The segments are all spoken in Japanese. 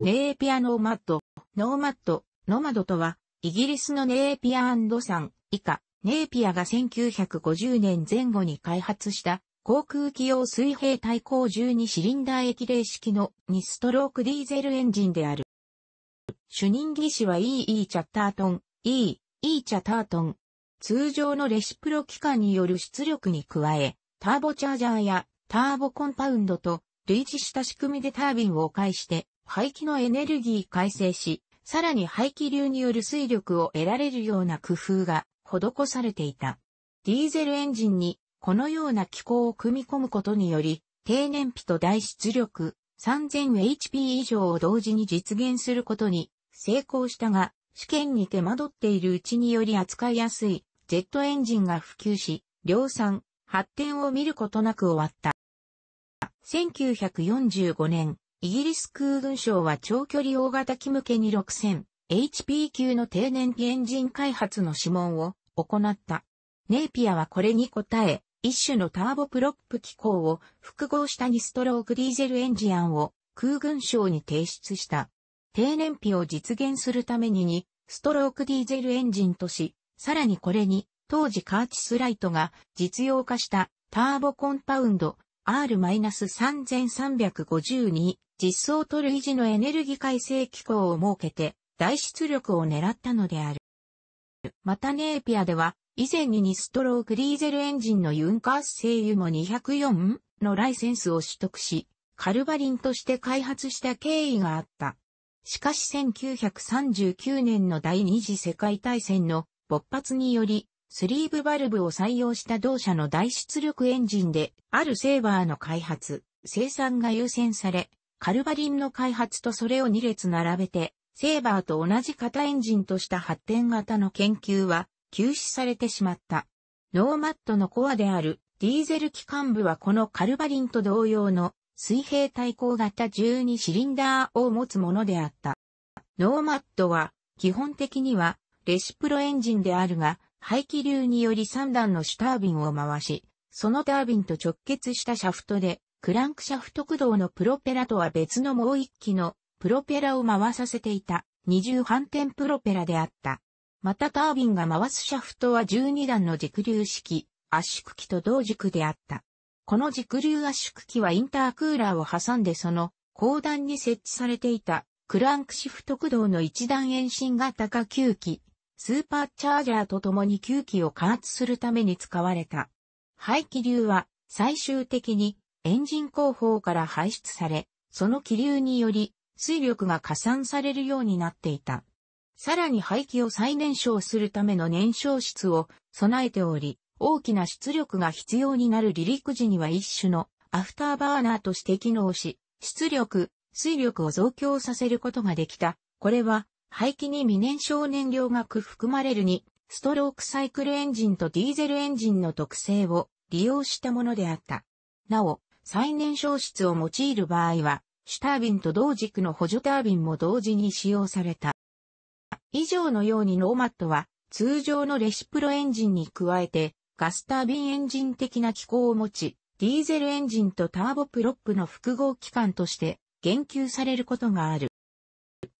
ネーピアノーマット、ノーマット、ノマドとは、イギリスのネーピア山以下、ネーピアが1950年前後に開発した航空機用水平対向12シリンダー液冷式の2ストロークディーゼルエンジンである。主任技師は E.E. チャッタートン、E.E. チャッタートン。通常のレシプロ機関による出力に加え、ターボチャージャーやターボコンパウンドと類似した仕組みでタービンを介して排気のエネルギー改正し、さらに排気流による水力を得られるような工夫が施されていた。ディーゼルエンジンにこのような機構を組み込むことにより、低燃費と大出力 3000HP 以上を同時に実現することに成功したが、試験に手間取っているうちにより扱いやすいジェットエンジンが普及し、量産、発展を見ることなく終わった。1945年、イギリス空軍省は長距離大型機向けに6000 HP 級の低燃費エンジン開発の指紋を行った。ネイピアはこれに応え、一種のターボプロップ機構を複合した2ストロークディーゼルエンジン案を空軍省に提出した。低燃費を実現するために2ストロークディーゼルエンジンとし、さらにこれに当時カーチスライトが実用化したターボコンパウンド R-3352 実相と類似のエネルギ改正機構を設けて、大出力を狙ったのである。またネーピアでは、以前に2ストロークディーゼルエンジンのユンカース製油も 204? のライセンスを取得し、カルバリンとして開発した経緯があった。しかし1939年の第二次世界大戦の勃発により、スリーブバルブを採用した同社の大出力エンジンで、あるセーバーの開発、生産が優先され、カルバリンの開発とそれを2列並べて、セーバーと同じ型エンジンとした発展型の研究は休止されてしまった。ノーマットのコアであるディーゼル機関部はこのカルバリンと同様の水平対向型12シリンダーを持つものであった。ノーマットは基本的にはレシプロエンジンであるが、排気流により3段の主タービンを回し、そのタービンと直結したシャフトでクランクシャフト駆動のプロペラとは別のもう一機のプロペラを回させていた二重反転プロペラであった。またタービンが回すシャフトは12段の軸流式圧縮機と同軸であった。この軸流圧縮機はインタークーラーを挟んでその後段に設置されていたクランクシフト駆動の一段延伸型か9機、スーパーチャージャーと共に9機を加圧するために使われた。排気流は最終的にエンジン後方から排出され、その気流により水力が加算されるようになっていた。さらに排気を再燃焼するための燃焼室を備えており、大きな出力が必要になる離陸時には一種のアフターバーナーとして機能し、出力、水力を増強させることができた。これは、排気に未燃焼燃料が含まれるに、ストロークサイクルエンジンとディーゼルエンジンの特性を利用したものであった。なお、最燃焼室を用いる場合は、主タービンと同軸の補助タービンも同時に使用された。以上のようにノーマットは、通常のレシプロエンジンに加えて、ガスタービンエンジン的な機構を持ち、ディーゼルエンジンとターボプロップの複合機関として言及されることがある。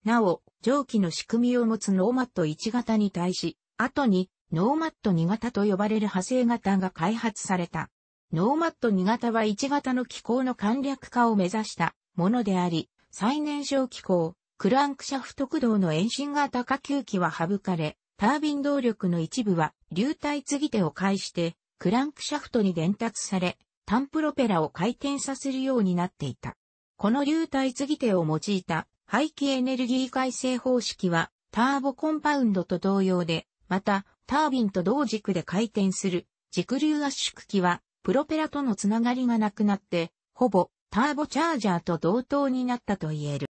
なお、蒸気の仕組みを持つノーマット1型に対し、後にノーマット2型と呼ばれる派生型が開発された。ノーマット2型は1型の機構の簡略化を目指したものであり、最年少機構、クランクシャフト駆動の遠心型下級機は省かれ、タービン動力の一部は流体継ぎ手を介してクランクシャフトに伝達され、タンプロペラを回転させるようになっていた。この流体継ぎ手を用いた排気エネルギー改正方式はターボコンパウンドと同様で、またタービンと同軸で回転する軸流圧縮機はプロペラとのつながりがなくなって、ほぼターボチャージャーと同等になったと言える。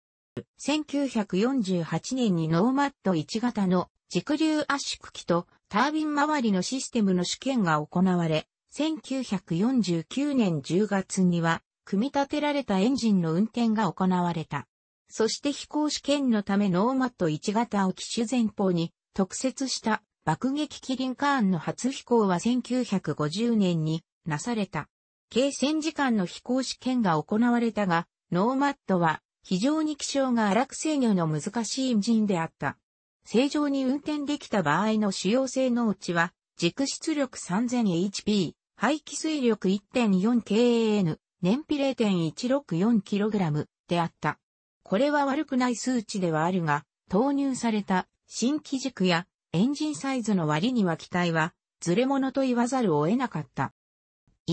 1948年にノーマット1型の軸流圧縮機とタービン周りのシステムの試験が行われ、1949年10月には組み立てられたエンジンの運転が行われた。そして飛行試験のためノーマット1型を機種前方に特設した爆撃機リンカーンの初飛行は1950年になされた。計戦時間の飛行試験が行われたが、ノーマットは非常に気象が荒く制御の難しいエンジンであった。正常に運転できた場合の主要性能値は、軸出力 3000HP、排気水力 1.4KN、燃費 0.164kg であった。これは悪くない数値ではあるが、投入された新機軸やエンジンサイズの割には機体は、ずれ物と言わざるを得なかった。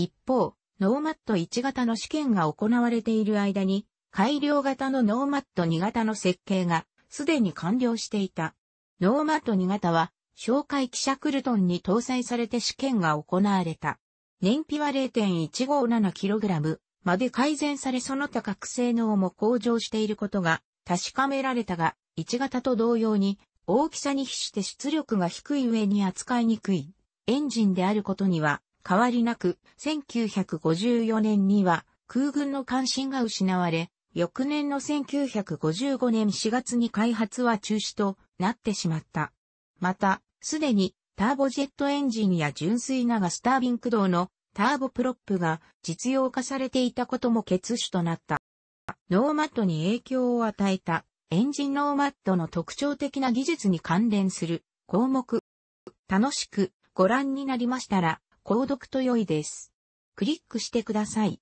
一方、ノーマット1型の試験が行われている間に、改良型のノーマット2型の設計がすでに完了していた。ノーマット2型は、哨戒記者クルトンに搭載されて試験が行われた。燃費は 0.157kg まで改善されその他各性能も向上していることが確かめられたが、1型と同様に大きさに比して出力が低い上に扱いにくいエンジンであることには変わりなく、1954年には空軍の関心が失われ、翌年の1955年4月に開発は中止となってしまった。また、すでにターボジェットエンジンや純粋なガスタービン駆動のターボプロップが実用化されていたことも欠手となった。ノーマットに影響を与えたエンジンノーマットの特徴的な技術に関連する項目。楽しくご覧になりましたら購読と良いです。クリックしてください。